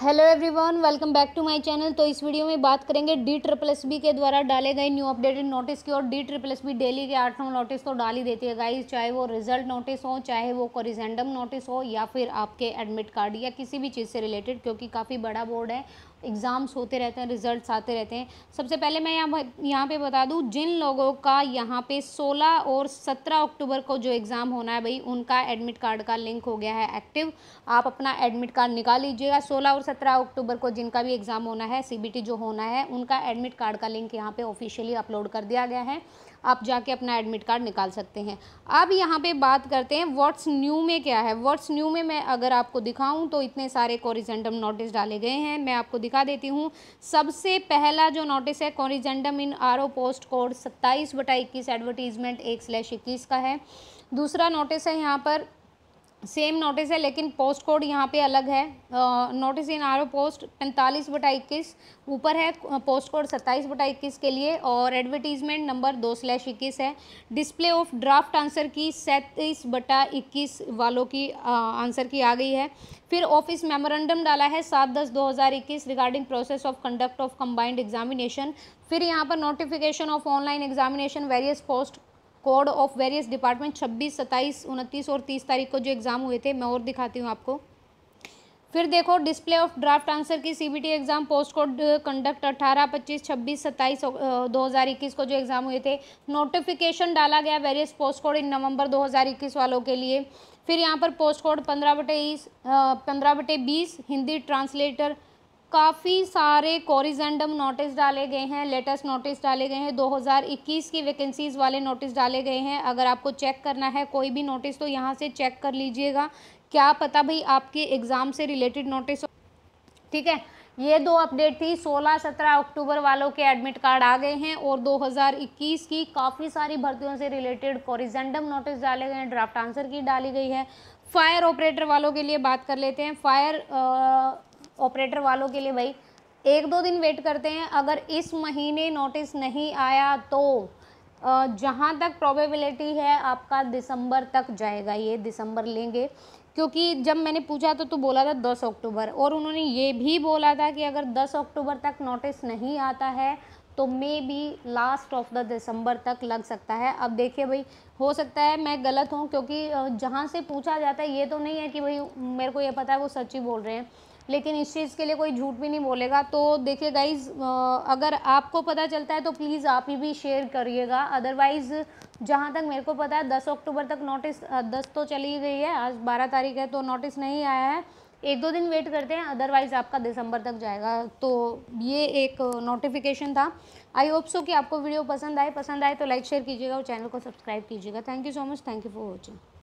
hello everyone welcome back to my channel तो इस video में बात करेंगे डी ट्रिपल एस बी के द्वारा डाले गए न्यू अपडेटेड नोटिस की और D triple S B Delhi के आठ नौ नोटिस तो डाल ही देती है गाइस चाहे वो रिजल्ट नोटिस हो चाहे वो कोरिजेंडम नोटिस हो या फिर आपके एडमिट कार्ड या किसी भी चीज़ से रिलेटेड क्योंकि काफ़ी बड़ा बोर्ड है एग्ज़ाम्स होते रहते हैं रिज़ल्ट आते रहते हैं सबसे पहले मैं यहाँ यहाँ पे बता दूँ जिन लोगों का यहाँ पे 16 और 17 अक्टूबर को जो एग्ज़ाम होना है भाई उनका एडमिट कार्ड का लिंक हो गया है एक्टिव आप अपना एडमिट कार्ड निकाल लीजिएगा सोलह और सत्रह अक्टूबर को जिनका भी एग्ज़ाम होना है सी जो होना है उनका एडमिट कार्ड का लिंक यहाँ पर ऑफिशियली अपलोड कर दिया गया है आप जाके अपना एडमिट कार्ड निकाल सकते हैं अब यहाँ पे बात करते हैं व्हाट्स न्यू में क्या है व्हाट्स न्यू में मैं अगर आपको दिखाऊं तो इतने सारे कोरिजेंडम नोटिस डाले गए हैं मैं आपको दिखा दिखा देती हूँ सबसे पहला जो नोटिस है corrigendum in R post code सत्ताईस बटा इक्कीस एडवर्टीजमेंट एक स्लैश इक्कीस का है दूसरा नोटिस है यहाँ पर सेम नोटिस है लेकिन पोस्ट कोड यहाँ पे अलग है नोटिस इन आर पोस्ट पैंतालीस बटा इक्कीस ऊपर है पोस्ट कोड सत्ताईस बटा इक्कीस के लिए और एडवर्टीजमेंट नंबर दो स्लैश इक्कीस है डिस्प्ले ऑफ ड्राफ्ट आंसर की सैंतीस बटा इक्कीस वालों की आंसर की आ गई है फिर ऑफिस मेमोरेंडम डाला है सात दस दो हज़ार इक्कीस regarding process of conduct of combined examination फिर यहाँ पर notification of online examination various post code of various department छब्बीस सत्ताईस उनतीस और तीस तारीख को जो एग्ज़ाम हुए थे मैं और दिखाती हूँ आपको फिर देखो display of draft answer key CBT exam post code conduct अठारह पच्चीस छब्बीस सत्ताईस uh, दो हज़ार इक्कीस को जो एग्ज़ाम हुए थे नोटिफिकेशन डाला गया various post code in November दो हज़ार इक्कीस वालों के लिए फिर यहाँ पर पोस्ट कोड पंद्रह बटे uh, पंद्रह बटे बीस हिंदी ट्रांसलेटर काफ़ी सारे कोरिजेंडम नोटिस डाले गए हैं लेटेस्ट नोटिस डाले गए हैं 2021 की वैकेंसीज़ वाले नोटिस डाले गए हैं अगर आपको चेक करना है कोई भी नोटिस तो यहाँ से चेक कर लीजिएगा क्या पता भाई आपके एग्ज़ाम से रिलेटेड नोटिस ठीक है ये दो अपडेट थी 16-17 अक्टूबर वालों के एडमिट कार्ड आ गए हैं और 2021 की काफ़ी सारी भर्तियों से रिलेटेड कोरिजेंडम नोटिस डाले गए हैं ड्राफ्ट आंसर की डाली गई है फायर ऑपरेटर वालों के लिए बात कर लेते हैं फायर आ, ऑपरेटर वालों के लिए भाई एक दो दिन वेट करते हैं अगर इस महीने नोटिस नहीं आया तो जहाँ तक प्रोबेबिलिटी है आपका दिसंबर तक जाएगा ये दिसंबर लेंगे क्योंकि जब मैंने पूछा तो तू बोला था 10 अक्टूबर और उन्होंने ये भी बोला था कि अगर 10 अक्टूबर तक नोटिस नहीं आता है तो maybe last of the December तक लग सकता है अब देखिए भाई हो सकता है मैं गलत हूँ क्योंकि जहाँ से पूछा जाता है ये तो नहीं है कि भाई मेरे को ये पता है वो सच ही बोल रहे हैं लेकिन इस चीज़ के लिए कोई झूठ भी नहीं बोलेगा तो देखिए गाइज अगर आपको पता चलता है तो प्लीज़ आप ही भी शेयर करिएगा अदरवाइज़ जहाँ तक मेरे को पता है दस अक्टूबर तक नोटिस दस तो चली गई है आज बारह तारीख है तो नोटिस नहीं आया है एक दो दिन वेट करते हैं अदरवाइज़ आपका दिसंबर तक जाएगा तो ये एक नोटिफिकेशन था आई होप सो कि आपको वीडियो पसंद आए पसंद आए तो लाइक शेयर कीजिएगा और चैनल को सब्सक्राइब कीजिएगा thank you so much thank you for watching